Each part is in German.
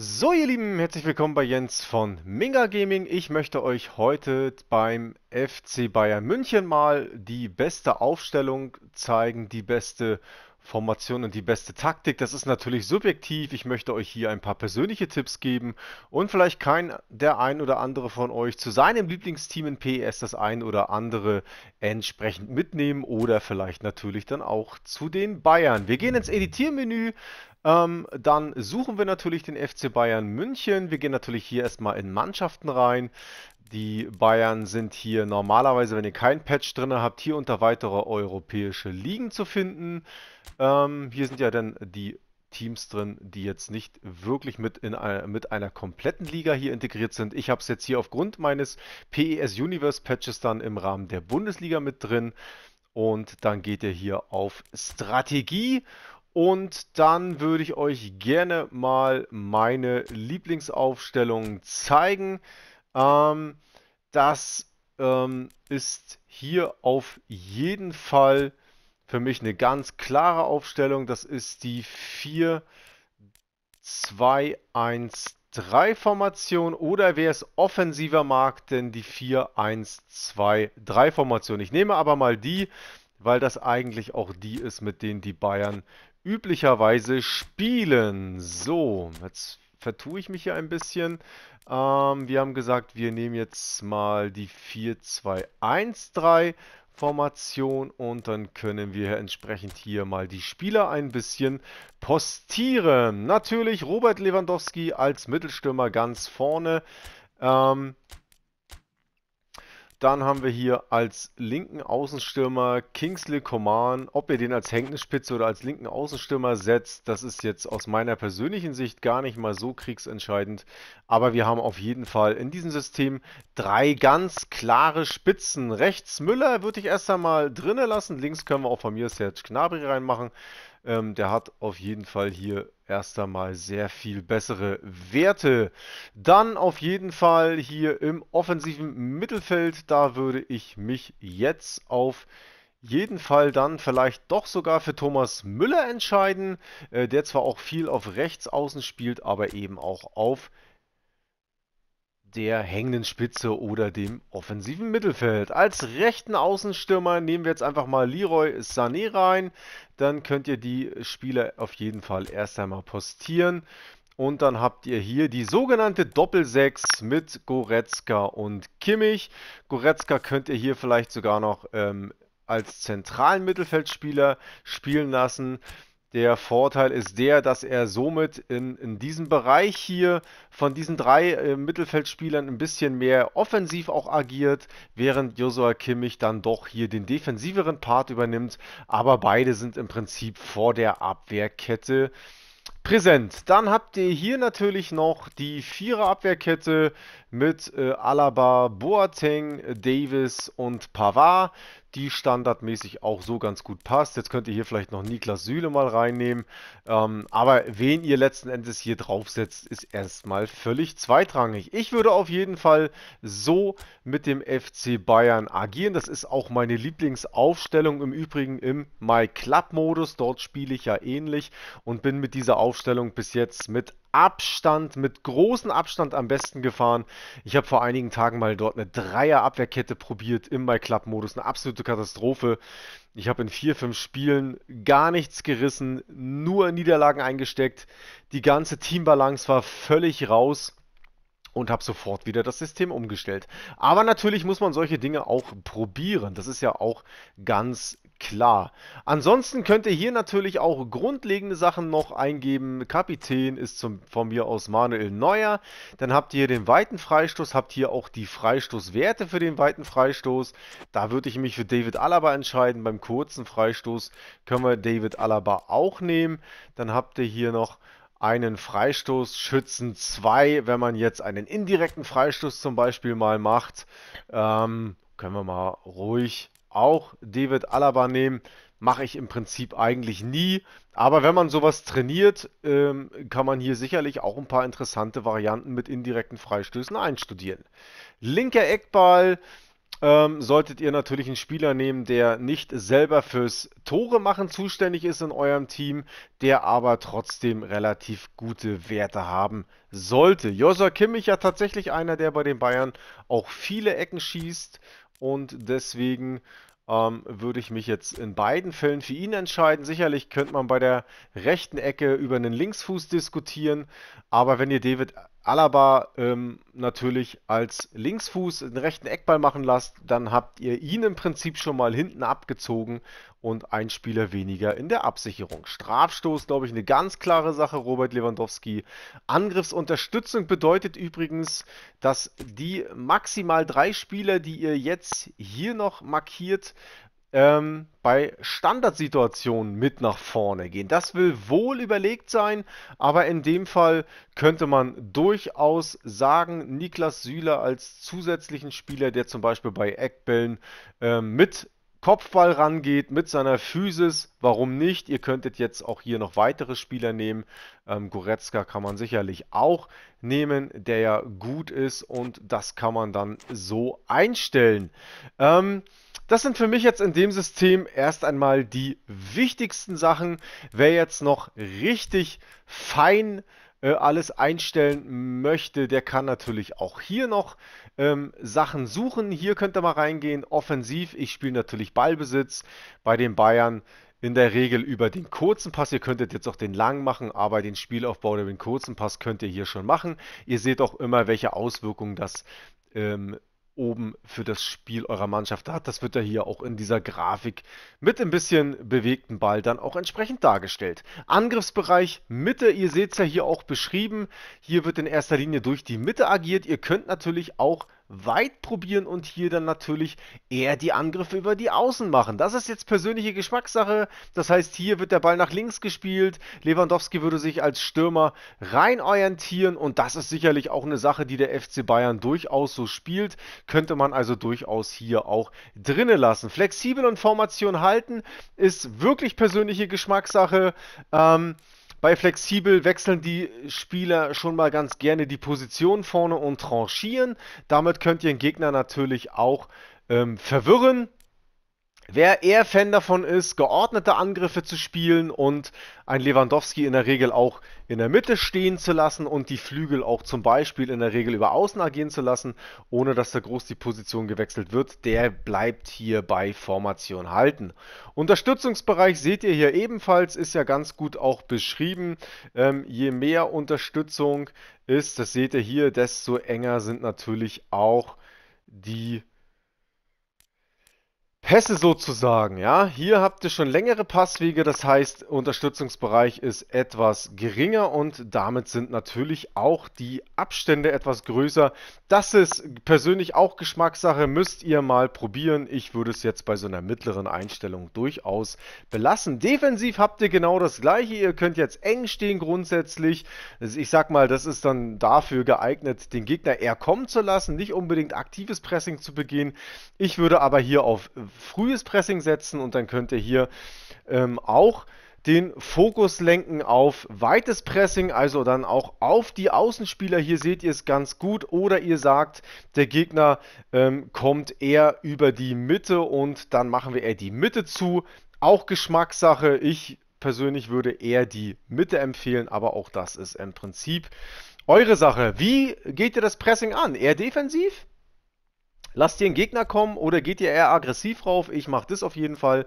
So ihr Lieben, herzlich willkommen bei Jens von Minga Gaming. Ich möchte euch heute beim FC Bayern München mal die beste Aufstellung zeigen, die beste Formation und die beste Taktik. Das ist natürlich subjektiv. Ich möchte euch hier ein paar persönliche Tipps geben und vielleicht kann der ein oder andere von euch zu seinem Lieblingsteam in PES das ein oder andere entsprechend mitnehmen oder vielleicht natürlich dann auch zu den Bayern. Wir gehen ins Editiermenü. Ähm, dann suchen wir natürlich den FC Bayern München. Wir gehen natürlich hier erstmal in Mannschaften rein. Die Bayern sind hier normalerweise, wenn ihr keinen Patch drin habt, hier unter weitere europäische Ligen zu finden. Ähm, hier sind ja dann die Teams drin, die jetzt nicht wirklich mit, in einer, mit einer kompletten Liga hier integriert sind. Ich habe es jetzt hier aufgrund meines PES Universe Patches dann im Rahmen der Bundesliga mit drin. Und dann geht ihr hier auf Strategie und dann würde ich euch gerne mal meine Lieblingsaufstellung zeigen. Ähm, das ähm, ist hier auf jeden Fall für mich eine ganz klare Aufstellung. Das ist die 4-2-1-3-Formation oder wer es offensiver mag, denn die 4-1-2-3-Formation. Ich nehme aber mal die, weil das eigentlich auch die ist, mit denen die Bayern üblicherweise spielen. So, jetzt vertue ich mich hier ein bisschen. Ähm, wir haben gesagt, wir nehmen jetzt mal die 4-2-1-3 Formation und dann können wir entsprechend hier mal die Spieler ein bisschen postieren. Natürlich Robert Lewandowski als Mittelstürmer ganz vorne. Ähm, dann haben wir hier als linken Außenstürmer Kingsley Coman. Ob ihr den als hängende oder als linken Außenstürmer setzt, das ist jetzt aus meiner persönlichen Sicht gar nicht mal so kriegsentscheidend. Aber wir haben auf jeden Fall in diesem System drei ganz klare Spitzen. Rechts Müller würde ich erst einmal drinnen lassen. Links können wir auch von mir Serge Gnabry reinmachen. Ähm, der hat auf jeden Fall hier erst einmal sehr viel bessere Werte. Dann auf jeden Fall hier im offensiven Mittelfeld, da würde ich mich jetzt auf jeden Fall dann vielleicht doch sogar für Thomas Müller entscheiden, äh, der zwar auch viel auf rechts außen spielt, aber eben auch auf rechts der hängenden Spitze oder dem offensiven Mittelfeld. Als rechten Außenstürmer nehmen wir jetzt einfach mal Leroy Sané rein. Dann könnt ihr die Spieler auf jeden Fall erst einmal postieren. Und dann habt ihr hier die sogenannte Doppelsechs mit Goretzka und Kimmich. Goretzka könnt ihr hier vielleicht sogar noch ähm, als zentralen Mittelfeldspieler spielen lassen. Der Vorteil ist der, dass er somit in, in diesem Bereich hier von diesen drei äh, Mittelfeldspielern ein bisschen mehr offensiv auch agiert, während Josua Kimmich dann doch hier den defensiveren Part übernimmt. Aber beide sind im Prinzip vor der Abwehrkette präsent. Dann habt ihr hier natürlich noch die Vierer-Abwehrkette mit äh, Alaba, Boateng, Davis und Pavard, die standardmäßig auch so ganz gut passt. Jetzt könnt ihr hier vielleicht noch Niklas Süle mal reinnehmen. Ähm, aber wen ihr letzten Endes hier draufsetzt, ist erstmal völlig zweitrangig. Ich würde auf jeden Fall so mit dem FC Bayern agieren. Das ist auch meine Lieblingsaufstellung im Übrigen im My Club-Modus. Dort spiele ich ja ähnlich und bin mit dieser Aufstellung Aufstellung bis jetzt mit Abstand, mit großem Abstand am besten gefahren. Ich habe vor einigen Tagen mal dort eine Dreier-Abwehrkette probiert im MyClub-Modus. Eine absolute Katastrophe. Ich habe in vier, fünf Spielen gar nichts gerissen, nur Niederlagen eingesteckt. Die ganze Teambalance war völlig raus und habe sofort wieder das System umgestellt. Aber natürlich muss man solche Dinge auch probieren. Das ist ja auch ganz klar. Ansonsten könnt ihr hier natürlich auch grundlegende Sachen noch eingeben. Kapitän ist zum, von mir aus Manuel Neuer. Dann habt ihr den weiten Freistoß, habt hier auch die Freistoßwerte für den weiten Freistoß. Da würde ich mich für David Alaba entscheiden. Beim kurzen Freistoß können wir David Alaba auch nehmen. Dann habt ihr hier noch einen Freistoß, Schützen 2, wenn man jetzt einen indirekten Freistoß zum Beispiel mal macht. Ähm, können wir mal ruhig auch David Alaba nehmen. Mache ich im Prinzip eigentlich nie. Aber wenn man sowas trainiert, ähm, kann man hier sicherlich auch ein paar interessante Varianten mit indirekten Freistößen einstudieren. Linker Eckball ähm, solltet ihr natürlich einen Spieler nehmen, der nicht selber fürs Tore machen zuständig ist in eurem Team, der aber trotzdem relativ gute Werte haben sollte. Josa Kimmich ja tatsächlich einer, der bei den Bayern auch viele Ecken schießt und deswegen ähm, würde ich mich jetzt in beiden Fällen für ihn entscheiden. Sicherlich könnte man bei der rechten Ecke über einen Linksfuß diskutieren, aber wenn ihr David Alaba ähm, natürlich als Linksfuß den rechten Eckball machen lasst, dann habt ihr ihn im Prinzip schon mal hinten abgezogen und ein Spieler weniger in der Absicherung. Strafstoß, glaube ich, eine ganz klare Sache, Robert Lewandowski. Angriffsunterstützung bedeutet übrigens, dass die maximal drei Spieler, die ihr jetzt hier noch markiert, ähm, bei Standardsituationen mit nach vorne gehen. Das will wohl überlegt sein, aber in dem Fall könnte man durchaus sagen, Niklas Süle als zusätzlichen Spieler, der zum Beispiel bei Eckbällen äh, mit Kopfball rangeht mit seiner Physis. Warum nicht? Ihr könntet jetzt auch hier noch weitere Spieler nehmen. Ähm, Goretzka kann man sicherlich auch nehmen, der ja gut ist und das kann man dann so einstellen. Ähm, das sind für mich jetzt in dem System erst einmal die wichtigsten Sachen. Wer jetzt noch richtig fein äh, alles einstellen möchte, der kann natürlich auch hier noch ähm, Sachen suchen. Hier könnt ihr mal reingehen. Offensiv, ich spiele natürlich Ballbesitz. Bei den Bayern in der Regel über den kurzen Pass. Ihr könntet jetzt auch den langen machen, aber den Spielaufbau oder den kurzen Pass könnt ihr hier schon machen. Ihr seht auch immer, welche Auswirkungen das ähm, oben für das Spiel eurer Mannschaft hat. Das wird ja hier auch in dieser Grafik mit ein bisschen bewegten Ball dann auch entsprechend dargestellt. Angriffsbereich Mitte, ihr seht es ja hier auch beschrieben. Hier wird in erster Linie durch die Mitte agiert. Ihr könnt natürlich auch weit probieren und hier dann natürlich eher die Angriffe über die Außen machen. Das ist jetzt persönliche Geschmackssache. Das heißt, hier wird der Ball nach links gespielt. Lewandowski würde sich als Stürmer rein orientieren und das ist sicherlich auch eine Sache, die der FC Bayern durchaus so spielt. Könnte man also durchaus hier auch drinnen lassen. Flexibel und Formation halten ist wirklich persönliche Geschmackssache. Ähm, bei flexibel wechseln die Spieler schon mal ganz gerne die Position vorne und tranchieren. Damit könnt ihr den Gegner natürlich auch ähm, verwirren. Wer eher Fan davon ist, geordnete Angriffe zu spielen und ein Lewandowski in der Regel auch in der Mitte stehen zu lassen und die Flügel auch zum Beispiel in der Regel über Außen agieren zu lassen, ohne dass da groß die Position gewechselt wird, der bleibt hier bei Formation halten. Unterstützungsbereich seht ihr hier ebenfalls, ist ja ganz gut auch beschrieben. Ähm, je mehr Unterstützung ist, das seht ihr hier, desto enger sind natürlich auch die Pässe sozusagen, ja. Hier habt ihr schon längere Passwege, das heißt, Unterstützungsbereich ist etwas geringer und damit sind natürlich auch die Abstände etwas größer. Das ist persönlich auch Geschmackssache, müsst ihr mal probieren. Ich würde es jetzt bei so einer mittleren Einstellung durchaus belassen. Defensiv habt ihr genau das gleiche, ihr könnt jetzt eng stehen grundsätzlich. Ich sag mal, das ist dann dafür geeignet, den Gegner eher kommen zu lassen, nicht unbedingt aktives Pressing zu begehen. Ich würde aber hier auf frühes Pressing setzen und dann könnt ihr hier ähm, auch den Fokus lenken auf weites Pressing, also dann auch auf die Außenspieler. Hier seht ihr es ganz gut. Oder ihr sagt, der Gegner ähm, kommt eher über die Mitte und dann machen wir eher die Mitte zu. Auch Geschmackssache. Ich persönlich würde eher die Mitte empfehlen, aber auch das ist im Prinzip eure Sache. Wie geht ihr das Pressing an? Eher defensiv? Lasst ihr einen Gegner kommen oder geht ihr eher aggressiv rauf? Ich mache das auf jeden Fall.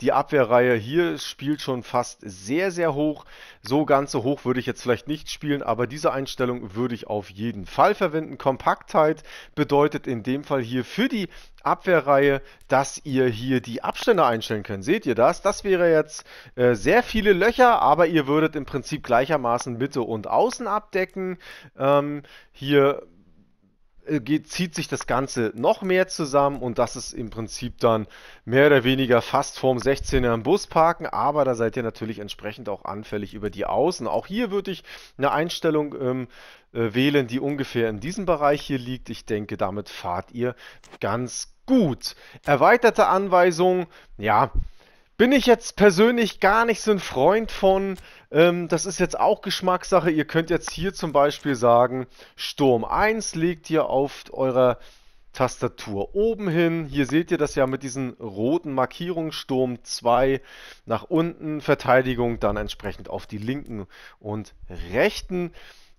Die Abwehrreihe hier spielt schon fast sehr, sehr hoch. So ganz so hoch würde ich jetzt vielleicht nicht spielen, aber diese Einstellung würde ich auf jeden Fall verwenden. Kompaktheit bedeutet in dem Fall hier für die Abwehrreihe, dass ihr hier die Abstände einstellen könnt. Seht ihr das? Das wäre jetzt äh, sehr viele Löcher, aber ihr würdet im Prinzip gleichermaßen Mitte und Außen abdecken. Ähm, hier äh, zieht sich das Ganze noch mehr zusammen und das ist im Prinzip dann mehr oder weniger fast vorm 16er im Bus parken, aber da seid ihr natürlich entsprechend auch anfällig über die Außen. Auch hier würde ich eine Einstellung ähm, äh, wählen, die ungefähr in diesem Bereich hier liegt. Ich denke, damit fahrt ihr ganz gut. Erweiterte Anweisungen, ja, bin ich jetzt persönlich gar nicht so ein Freund von, ähm, das ist jetzt auch Geschmackssache. Ihr könnt jetzt hier zum Beispiel sagen, Sturm 1 legt ihr auf eurer Tastatur oben hin. Hier seht ihr das ja mit diesen roten Markierungen. Sturm 2 nach unten, Verteidigung dann entsprechend auf die linken und rechten.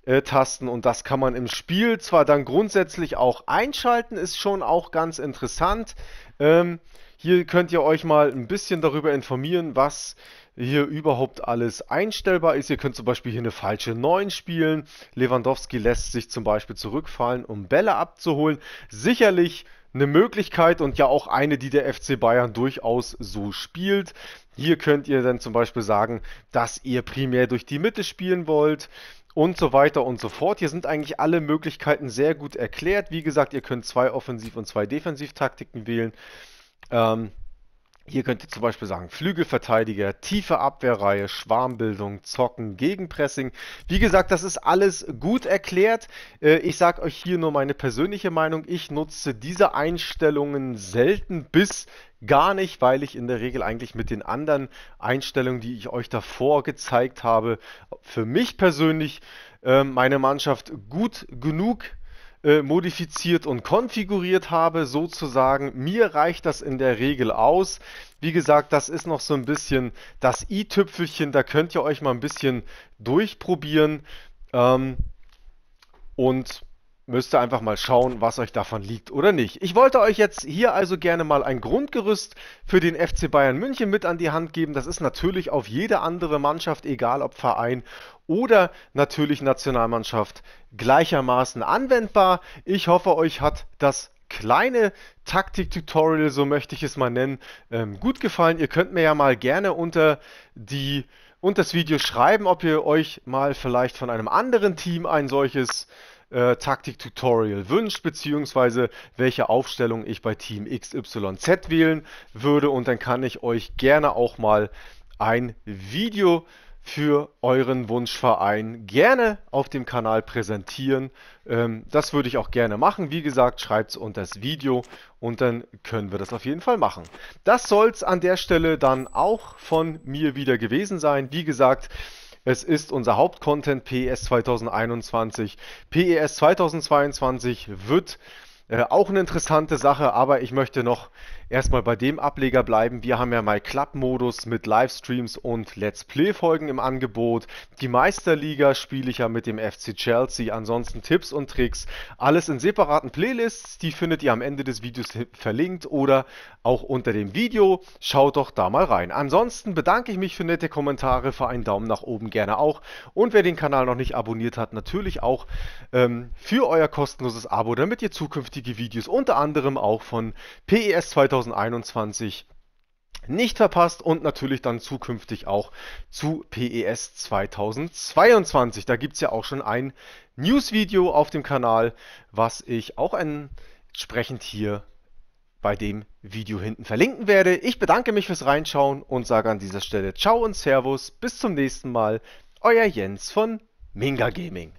Äh, Tasten und das kann man im Spiel zwar dann grundsätzlich auch einschalten, ist schon auch ganz interessant. Ähm, hier könnt ihr euch mal ein bisschen darüber informieren, was hier überhaupt alles einstellbar ist. Ihr könnt zum Beispiel hier eine falsche 9 spielen. Lewandowski lässt sich zum Beispiel zurückfallen, um Bälle abzuholen. Sicherlich eine Möglichkeit und ja auch eine, die der FC Bayern durchaus so spielt. Hier könnt ihr dann zum Beispiel sagen, dass ihr primär durch die Mitte spielen wollt und so weiter und so fort. Hier sind eigentlich alle Möglichkeiten sehr gut erklärt. Wie gesagt, ihr könnt zwei Offensiv- und zwei Defensivtaktiken wählen. Ähm, hier könnt ihr zum Beispiel sagen Flügelverteidiger, tiefe Abwehrreihe, Schwarmbildung, Zocken, Gegenpressing. Wie gesagt, das ist alles gut erklärt. Äh, ich sage euch hier nur meine persönliche Meinung. Ich nutze diese Einstellungen selten bis gar nicht, weil ich in der Regel eigentlich mit den anderen Einstellungen, die ich euch davor gezeigt habe, für mich persönlich ähm, meine Mannschaft gut genug äh, modifiziert und konfiguriert habe, sozusagen. Mir reicht das in der Regel aus. Wie gesagt, das ist noch so ein bisschen das i-Tüpfelchen. Da könnt ihr euch mal ein bisschen durchprobieren. Ähm, und müsst ihr einfach mal schauen, was euch davon liegt oder nicht. Ich wollte euch jetzt hier also gerne mal ein Grundgerüst für den FC Bayern München mit an die Hand geben. Das ist natürlich auf jede andere Mannschaft, egal ob Verein oder natürlich Nationalmannschaft, gleichermaßen anwendbar. Ich hoffe, euch hat das kleine Taktik-Tutorial, so möchte ich es mal nennen, ähm, gut gefallen. Ihr könnt mir ja mal gerne unter die und das Video schreiben, ob ihr euch mal vielleicht von einem anderen Team ein solches äh, äh, Taktik-Tutorial wünscht, beziehungsweise welche Aufstellung ich bei Team XYZ wählen würde. Und dann kann ich euch gerne auch mal ein Video für euren Wunschverein gerne auf dem Kanal präsentieren. Ähm, das würde ich auch gerne machen. Wie gesagt, schreibt es unter das Video und dann können wir das auf jeden Fall machen. Das soll es an der Stelle dann auch von mir wieder gewesen sein. Wie gesagt, es ist unser Hauptcontent PES 2021. PES 2022 wird äh, auch eine interessante Sache, aber ich möchte noch erstmal bei dem Ableger bleiben. Wir haben ja mal Club-Modus mit Livestreams und Let's Play-Folgen im Angebot. Die Meisterliga spiele ich ja mit dem FC Chelsea. Ansonsten Tipps und Tricks. Alles in separaten Playlists. Die findet ihr am Ende des Videos verlinkt oder auch unter dem Video. Schaut doch da mal rein. Ansonsten bedanke ich mich für nette Kommentare, für einen Daumen nach oben gerne auch. Und wer den Kanal noch nicht abonniert hat, natürlich auch ähm, für euer kostenloses Abo, damit ihr zukünftige Videos unter anderem auch von PES 2000 2021 nicht verpasst und natürlich dann zukünftig auch zu PES 2022. Da gibt es ja auch schon ein News-Video auf dem Kanal, was ich auch entsprechend hier bei dem Video hinten verlinken werde. Ich bedanke mich fürs Reinschauen und sage an dieser Stelle Ciao und Servus. Bis zum nächsten Mal. Euer Jens von Minga Gaming.